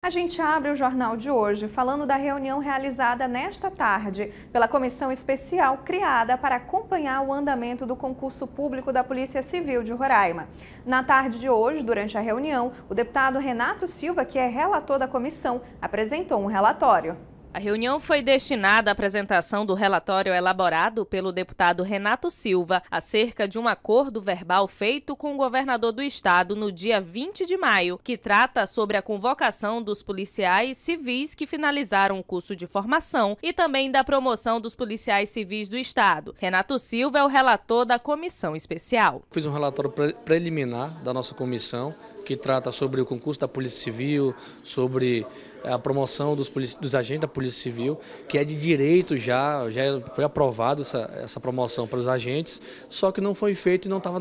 A gente abre o jornal de hoje falando da reunião realizada nesta tarde pela comissão especial criada para acompanhar o andamento do concurso público da Polícia Civil de Roraima. Na tarde de hoje, durante a reunião, o deputado Renato Silva, que é relator da comissão, apresentou um relatório. A reunião foi destinada à apresentação do relatório elaborado pelo deputado Renato Silva acerca de um acordo verbal feito com o governador do estado no dia 20 de maio, que trata sobre a convocação dos policiais civis que finalizaram o curso de formação e também da promoção dos policiais civis do estado. Renato Silva é o relator da comissão especial. Fiz um relatório pre preliminar da nossa comissão que trata sobre o concurso da Polícia Civil, sobre a promoção dos, dos, agentes da Polícia Civil, que é de direito já, já foi aprovada essa, essa promoção para os agentes, só que não foi feito e não estava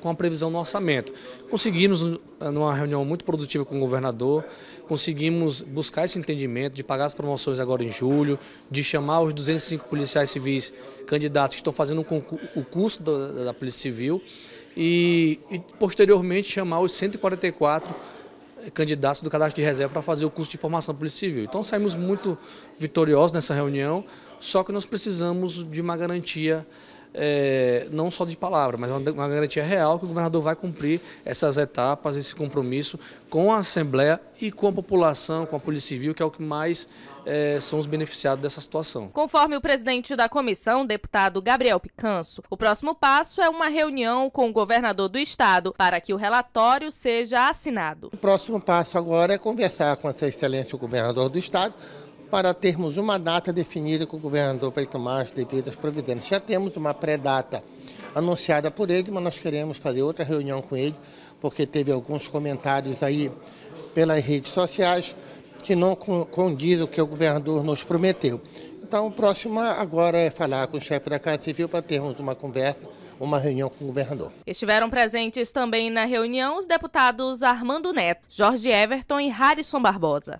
com a previsão no orçamento. Conseguimos, eh, numa reunião muito produtiva com o governador, conseguimos buscar esse entendimento de pagar as promoções agora em julho, de chamar os 205 policiais civis candidatos que estão fazendo o curso da, da Polícia Civil e, e posteriormente chamar os 144 candidatos do cadastro de reserva para fazer o curso de formação Polícia Civil. Então saímos muito vitoriosos nessa reunião, só que nós precisamos de uma garantia é, não só de palavra, mas uma, uma garantia real que o governador vai cumprir essas etapas, esse compromisso com a Assembleia e com a população, com a Polícia Civil, que é o que mais é, são os beneficiados dessa situação. Conforme o presidente da comissão, deputado Gabriel Picanso, o próximo passo é uma reunião com o governador do estado para que o relatório seja assinado. O próximo passo agora é conversar com a sua excelência o governador do estado para termos uma data definida que o governador vai tomar as devidas providências. Já temos uma pré-data anunciada por ele, mas nós queremos fazer outra reunião com ele, porque teve alguns comentários aí pelas redes sociais que não condiz o que o governador nos prometeu. Então, o próximo agora é falar com o chefe da Casa Civil para termos uma conversa, uma reunião com o governador. Estiveram presentes também na reunião os deputados Armando Neto, Jorge Everton e Harrison Barbosa.